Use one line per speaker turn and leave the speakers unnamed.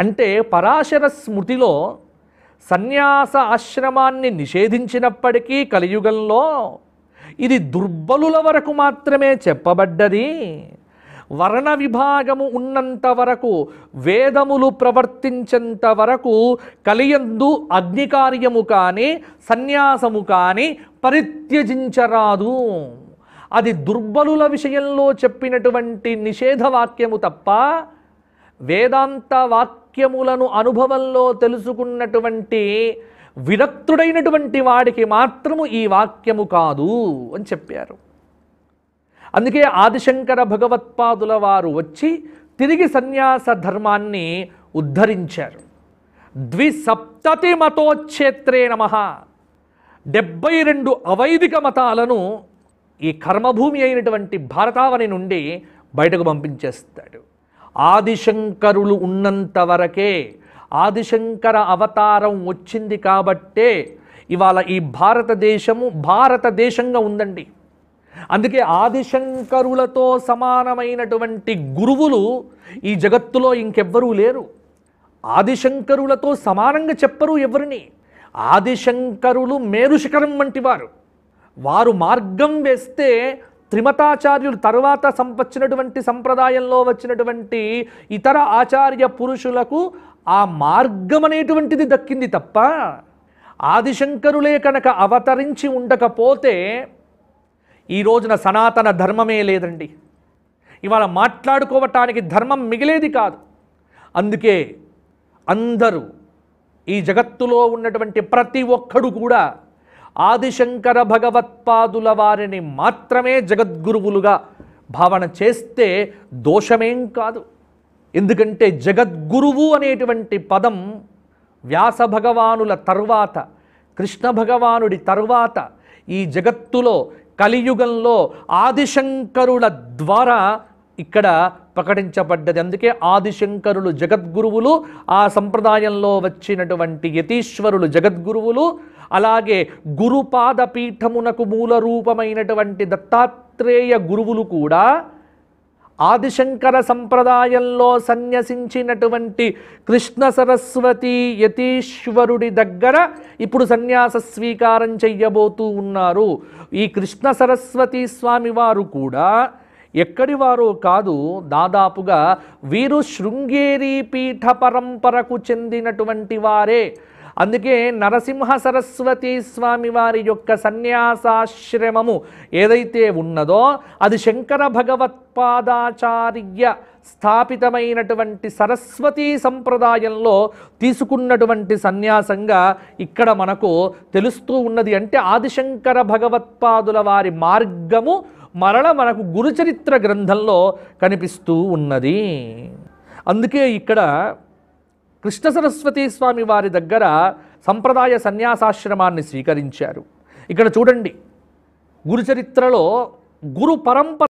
అంటే పరాశర స్మృతిలో సన్యాస ఆశ్రమాన్ని నిషేధించినప్పటికీ కలియుగంలో ఇది దుర్బలుల వరకు మాత్రమే చెప్పబడ్డది వర్ణ విభాగము ఉన్నంత వరకు వేదములు ప్రవర్తించేంత వరకు కలియందు అగ్నికార్యము కానీ సన్యాసము కానీ పరిత్యజించరాదు అది దుర్బలుల విషయంలో చెప్పినటువంటి నిషేధవాక్యము తప్ప వేదాంత వాక్యములను అనుభవంలో తెలుసుకున్నటువంటి విరక్తుడైనటువంటి వాడికి మాత్రము ఈ వాక్యము కాదు అని చెప్పారు అందుకే ఆదిశంకర భగవత్పాదుల వారు వచ్చి తిరిగి సన్యాస ధర్మాన్ని ఉద్ధరించారు ద్విసప్తతి మతోచ్చేత్రే నమ డెబ్బై రెండు అవైదిక మతాలను ఈ కర్మభూమి అయినటువంటి భారతావని నుండి బయటకు పంపించేస్తాడు ఆదిశంకరులు ఉన్నంత వరకే ఆదిశంకర అవతారం వచ్చింది కాబట్టే ఇవాళ ఈ భారతదేశము భారతదేశంగా ఉందండి అందుకే ఆదిశంకరులతో సమానమైనటువంటి గురువులు ఈ జగత్తులో ఇంకెవ్వరూ లేరు ఆదిశంకరులతో సమానంగా చెప్పరు ఎవరిని ఆదిశంకరులు మేరుశిఖరం వంటివారు వారు మార్గం వేస్తే త్రిమతాచార్యులు తర్వాత సంపచ్చినటువంటి సంప్రదాయంలో వచ్చినటువంటి ఇతర ఆచార్య పురుషులకు ఆ మార్గం అనేటువంటిది దక్కింది తప్ప ఆదిశంకరులే కనుక అవతరించి ఉండకపోతే ఈ రోజున సనాతన ధర్మమే లేదండి ఇవాళ మాట్లాడుకోవటానికి ధర్మం మిగిలేది కాదు అందుకే అందరూ ఈ జగత్తులో ఉన్నటువంటి ప్రతి ఒక్కడు కూడా ఆదిశంకర భగవత్పాదుల వారిని మాత్రమే జగద్గురువులుగా భావన చేస్తే దోషమేం కాదు ఎందుకంటే జగద్గురువు అనేటువంటి పదం వ్యాస భగవానుల తర్వాత కృష్ణ భగవానుడి తర్వాత ఈ జగత్తులో కలియుగంలో ఆదిశంకరుల ద్వారా ఇక్కడ ప్రకటించబడ్డది అందుకే ఆదిశంకరులు జగద్గురువులు ఆ సంప్రదాయంలో వచ్చినటువంటి యతీశ్వరులు జగద్గురువులు అలాగే గురుపాద పీఠమునకు మూల రూపమైనటువంటి దత్తాత్రేయ గురువులు కూడా ఆదిశంకర సంప్రదాయంలో సన్యసించినటువంటి కృష్ణ సరస్వతి యతీశ్వరుడి దగ్గర ఇప్పుడు సన్యాస స్వీకారం చెయ్యబోతూ ఉన్నారు ఈ కృష్ణ సరస్వతి స్వామి వారు కూడా ఎక్కడి వారో కాదు దాదాపుగా వీరు శృంగేరి పీఠ పరంపరకు చెందినటువంటి వారే అందుకే నరసింహ సరస్వతి స్వామి వారి యొక్క సన్యాసాశ్రమము ఏదైతే ఉన్నదో అది శంకర భగవత్పాదాచార్య స్థాపితమైనటువంటి సరస్వతీ సంప్రదాయంలో తీసుకున్నటువంటి సన్యాసంగా ఇక్కడ మనకు తెలుస్తూ ఉన్నది అంటే ఆదిశంకర భగవత్పాదుల వారి మార్గము మరల మనకు గురుచరిత్ర గ్రంథంలో కనిపిస్తూ ఉన్నది అందుకే ఇక్కడ కృష్ణ సరస్వతి స్వామి వారి దగ్గర సంప్రదాయ సన్యాసాశ్రమాన్ని స్వీకరించారు ఇక్కడ చూడండి గురుచరిత్రలో గురు పరంపర